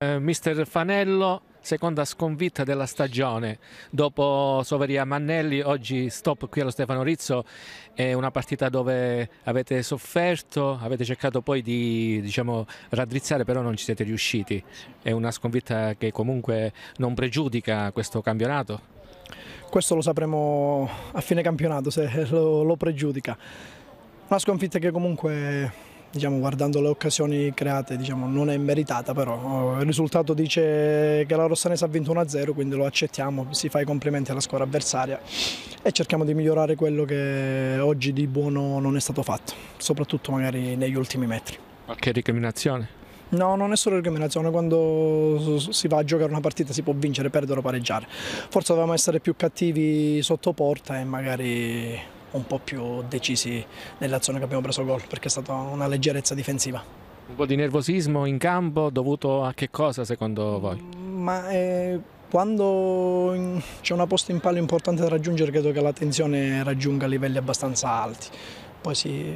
Eh, mister Fanello, seconda sconfitta della stagione. Dopo Soveria Mannelli, oggi stop qui allo Stefano Rizzo. È una partita dove avete sofferto, avete cercato poi di diciamo, raddrizzare, però non ci siete riusciti. È una sconfitta che comunque non pregiudica questo campionato? Questo lo sapremo a fine campionato se lo, lo pregiudica. Una sconfitta che comunque diciamo, guardando le occasioni create diciamo, non è meritata però oh, il risultato dice che la Rossanese ha vinto 1-0 quindi lo accettiamo, si fa i complimenti alla squadra avversaria e cerchiamo di migliorare quello che oggi di buono non è stato fatto, soprattutto magari negli ultimi metri. Qualche recriminazione? No, non è solo recriminazione, quando si va a giocare una partita si può vincere, perdere o pareggiare. Forse dovevamo essere più cattivi sotto porta e magari un po' più decisi nell'azione che abbiamo preso gol perché è stata una leggerezza difensiva. Un po' di nervosismo in campo dovuto a che cosa secondo mm, voi? Ma eh, quando c'è una posta in palio importante da raggiungere credo che la tensione raggiunga livelli abbastanza alti. Poi si,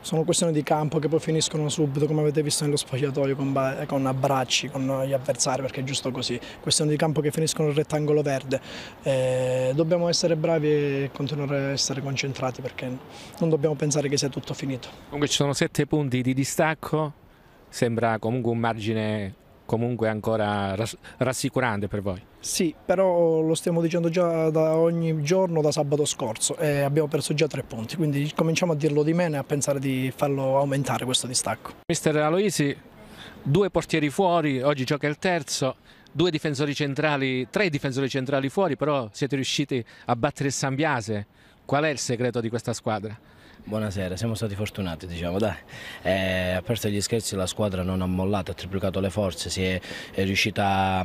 sono questioni di campo che poi finiscono subito, come avete visto nello spogliatoio, con, con, abbracci con gli avversari, perché è giusto così. Questioni di campo che finiscono nel rettangolo verde. Eh, dobbiamo essere bravi e continuare a essere concentrati perché non dobbiamo pensare che sia tutto finito. Comunque ci sono sette punti di distacco, sembra comunque un margine comunque ancora rassicurante per voi. Sì, però lo stiamo dicendo già da ogni giorno da sabato scorso e abbiamo perso già tre punti, quindi cominciamo a dirlo di meno e a pensare di farlo aumentare questo distacco. Mister Aloisi, due portieri fuori, oggi gioca il terzo, due difensori centrali, tre difensori centrali fuori, però siete riusciti a battere il Sambiase. Qual è il segreto di questa squadra? Buonasera, siamo stati fortunati diciamo, eh, a parte gli scherzi la squadra non ha mollato, ha triplicato le forze, si è, è riuscita a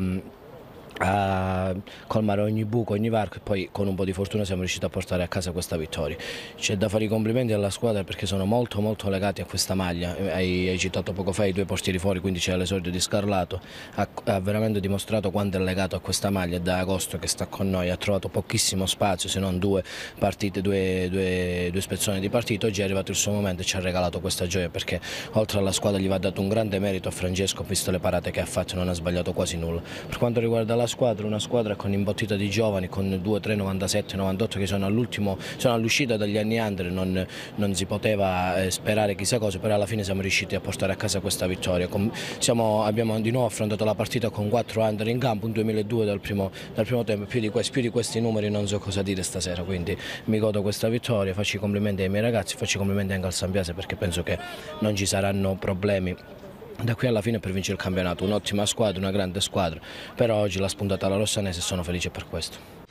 a colmare ogni buco, ogni varco e poi con un po' di fortuna siamo riusciti a portare a casa questa vittoria. C'è da fare i complimenti alla squadra perché sono molto molto legati a questa maglia, hai, hai citato poco fa i due portieri fuori, quindi c'è l'esordio di Scarlato, ha, ha, veramente dimostrato quanto è legato a questa maglia, da agosto che sta con noi, ha trovato pochissimo spazio se non due partite, due, due, due spezzoni di partito, oggi è arrivato il suo momento e ci ha regalato questa gioia perché oltre alla squadra gli va dato un grande merito a Francesco, visto le parate che ha fatto, non ha sbagliato quasi nulla. Per quanto riguarda la la squadra, una squadra con imbottita di giovani, con 2, 3, 97, 98 che sono all'ultimo, sono all'uscita dagli anni under, non, non, si poteva eh, sperare chissà cosa, però alla fine siamo riusciti a portare a casa questa vittoria. Com siamo, abbiamo di nuovo affrontato la partita con 4 under in campo, un 2002 dal primo, dal primo tempo, più di, questi, più di, questi, numeri non so cosa dire stasera, quindi mi godo questa vittoria, faccio i complimenti ai miei ragazzi, faccio i complimenti anche al Sambiase perché penso che non ci saranno problemi da qui alla fine per vincere il campionato, un'ottima squadra, una grande squadra, però oggi l'ha spuntata la Rossanese e sono felice per questo.